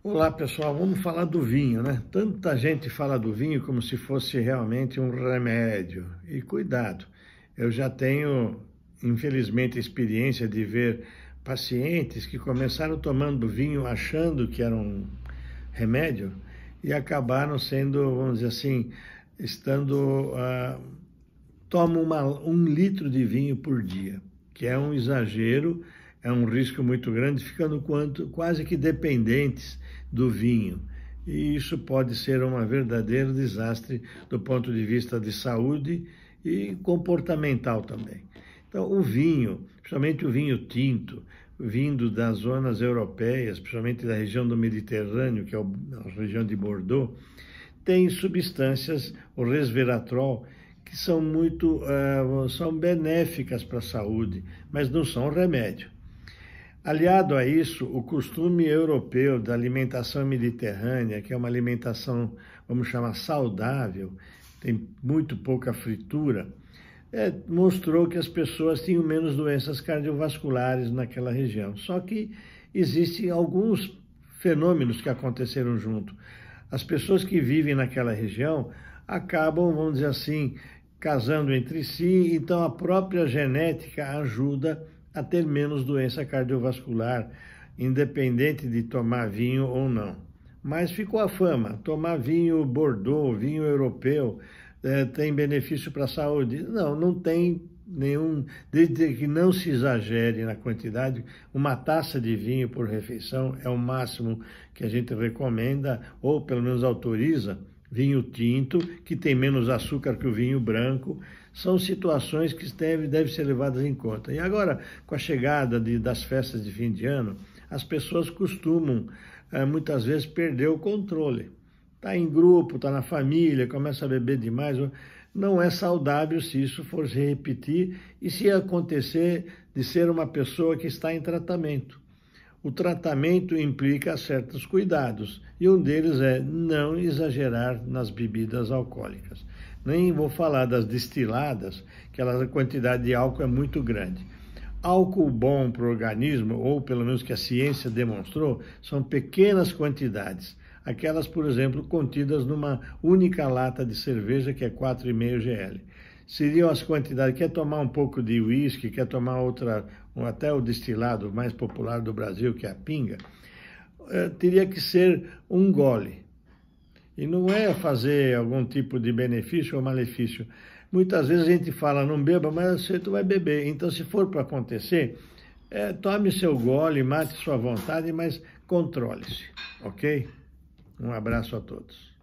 Olá pessoal, vamos falar do vinho, né? Tanta gente fala do vinho como se fosse realmente um remédio. E cuidado, eu já tenho, infelizmente, experiência de ver pacientes que começaram tomando vinho achando que era um remédio e acabaram sendo, vamos dizer assim, estando. Uh, toma uma, um litro de vinho por dia, que é um exagero é um risco muito grande, ficando quanto, quase que dependentes do vinho. E isso pode ser um verdadeiro desastre do ponto de vista de saúde e comportamental também. Então, o vinho, principalmente o vinho tinto, vindo das zonas europeias, principalmente da região do Mediterrâneo, que é a região de Bordeaux, tem substâncias, o resveratrol, que são muito uh, são benéficas para a saúde, mas não são remédio. Aliado a isso, o costume europeu da alimentação mediterrânea, que é uma alimentação, vamos chamar, saudável, tem muito pouca fritura, é, mostrou que as pessoas tinham menos doenças cardiovasculares naquela região. Só que existem alguns fenômenos que aconteceram junto. As pessoas que vivem naquela região acabam, vamos dizer assim, casando entre si, então a própria genética ajuda a ter menos doença cardiovascular, independente de tomar vinho ou não. Mas ficou a fama: tomar vinho Bordeaux, vinho europeu, é, tem benefício para a saúde? Não, não tem nenhum, desde que não se exagere na quantidade, uma taça de vinho por refeição é o máximo que a gente recomenda ou pelo menos autoriza vinho tinto, que tem menos açúcar que o vinho branco, são situações que devem deve ser levadas em conta. E agora, com a chegada de, das festas de fim de ano, as pessoas costumam eh, muitas vezes perder o controle. Está em grupo, está na família, começa a beber demais. Não é saudável se isso for se repetir e se acontecer de ser uma pessoa que está em tratamento. O tratamento implica certos cuidados, e um deles é não exagerar nas bebidas alcoólicas. Nem vou falar das destiladas, que elas, a quantidade de álcool é muito grande. Álcool bom para o organismo, ou pelo menos que a ciência demonstrou, são pequenas quantidades. Aquelas, por exemplo, contidas numa única lata de cerveja, que é 4,5 GL seriam as quantidades. Quer tomar um pouco de uísque, quer tomar outra, até o destilado mais popular do Brasil, que é a pinga, eh, teria que ser um gole. E não é fazer algum tipo de benefício ou malefício. Muitas vezes a gente fala, não beba, mas você tu vai beber. Então, se for para acontecer, é, tome seu gole, mate sua vontade, mas controle-se, ok? Um abraço a todos.